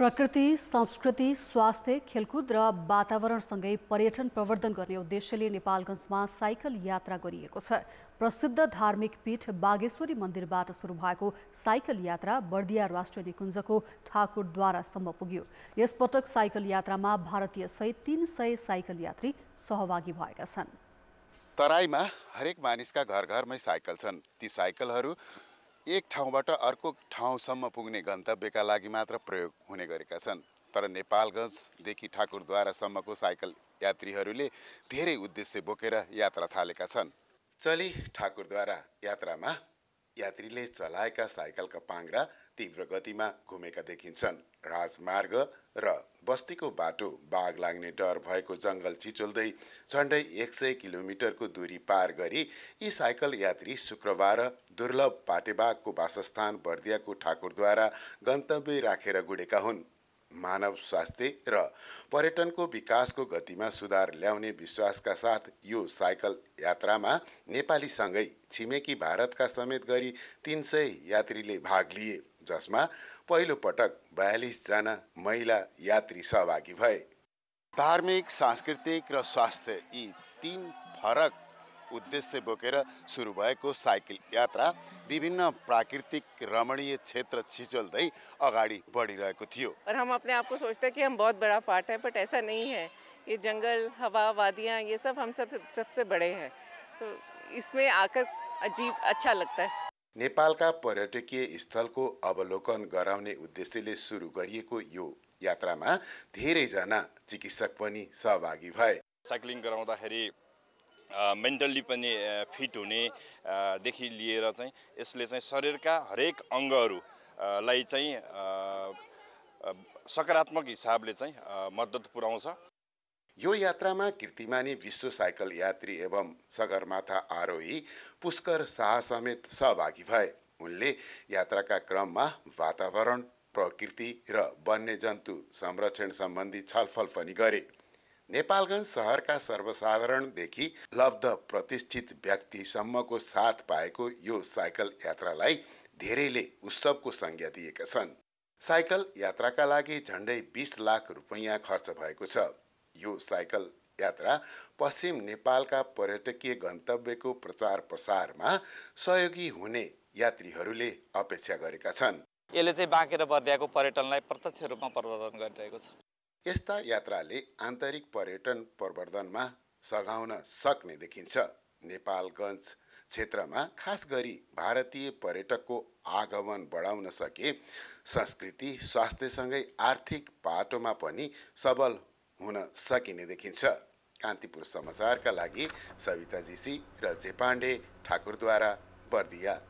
प्रकृति संस्कृति स्वास्थ्य खेलकुद र वातावरणसँगै पर्यटन प्रवर्धन गर्ने उद्देश्यले नेपालगञ्जमा साइकल यात्रा गरिएको छ प्रसिद्ध धार्मिक पीठ बागेश्वरी मन्दिरबाट सुरु भएको साइकल यात्रा बर्दिया राष्ट्रिय निकुञ्जको ठाकुरद्वारासम्म पुग्यो यसपटक साइकल यात्रामा भारतीय सहित तिन सय साइकल यात्री सहभागी भएका छन् तराईमा हरेक मानिसका घर घरमै साइकल छन् ती साइकलहरू एक ठाउँबाट अर्को ठाउँसम्म पुग्ने गन्तव्यका लागि मात्र प्रयोग हुने गरेका छन् तर नेपालगञ्जदेखि ठाकुरद्वारासम्मको साइकल यात्रीहरूले धेरै उद्देश्य बोकेर यात्रा थालेका छन् चली ठाकुरद्वारा यात्रामा यात्रीले चलाएका साइकलका पाङ्रा तीव्र गतिमा घुमेका देखिन्छन् राजमार्ग र बस्तीको बाटो बाघ लाग्ने डर भएको जङ्गल छिचोल्दै झन्डै एक सय किलोमिटरको दूरी पार गरी यी साइकल यात्री शुक्रबार दुर्लभ पाटेबाघको वासस्थान बर्दियाको ठाकुरद्वारा गन्तव्य राखेर गुडेका हुन् मानव स्वास्थ्य र पर्यटनको विकासको गतिमा सुधार ल्याउने विश्वासका साथ यो साइकल यात्रामा नेपालीसँगै छिमेकी भारतका समेत गरी तिन सय यात्रीले भाग लिए जसमा पहिलो पटक बयालिसजना महिला यात्री सहभागी भए धार्मिक सांस्कृतिक र स्वास्थ्य यी तीन फरक उद्देश्य बोकेर सुरु भएको साइकल यात्रा विभिन्न प्राकृतिक रमणीय क्षेत्र छिचल्दै अगाडि बढिरहेको थियो और हम अपने आप को सोचते हैं कि हम बहुत बड़ा पार्ट है बट ऐसा नहीं है ये जंगल हवा वादियाँ ये सब हम सब सबसे बड़े हैं सो इसमें आकर अजीब अच्छा लगता है नेपालका पर्यटकीय स्थलको अवलोकन गराउने उद्देश्यले सुरु गरिएको यो यात्रामा धेरैजना चिकित्सक पनि सहभागी भए साइक्लिङ गराउँदाखेरि मेन्टल्ली पनि फिट हुनेदेखि लिएर चाहिँ यसले चाहिँ शरीरका हरेक अङ्गहरूलाई चाहिँ सकारात्मक हिसाबले चाहिँ मद्दत पुऱ्याउँछ यो यात्रामा कीर्तिमानी विश्व साइकल यात्री एवं सगरमाथा आरोही पुष्कर शाह समेत सहभागी भए उनले यात्राका क्रममा वातावरण प्रकृति र वन्यजन्तु संरक्षण सम्बन्धी छलफल पनि गरे नेपालगञ्ज सहरका सर्वसाधारणदेखि लब्ध प्रतिष्ठित व्यक्तिसम्मको साथ पाएको यो साइकल यात्रालाई धेरैले उत्सवको संज्ञा दिएका छन् साइकल यात्राका लागि झन्डै बिस लाख रुपैयाँ खर्च भएको छ यो साइकल यात्रा पश्चिम नेपालका पर्यटकीय गन्तव्यको प्रचार प्रसारमा सहयोगी हुने यात्रीहरूले अपेक्षा गरेका छन् यसले चाहिँ बाँकेर बर्दियाको पर्यटनलाई प्रत्यक्ष रूपमा प्रवर्धन गरिरहेको छ यस्ता यात्राले आन्तरिक पर्यटन प्रवर्धनमा सघाउन सक्ने देखिन्छ नेपालगञ्ज क्षेत्रमा खास गरी भारतीय पर्यटकको आगमन बढाउन सके संस्कृति स्वास्थ्यसँगै आर्थिक पाटोमा पनि सबल हुन सकिने देखिन्छ कान्तिपुर समाचारका लागि सविता जीसी र जे पाण्डे ठाकुरद्वारा बर्दिया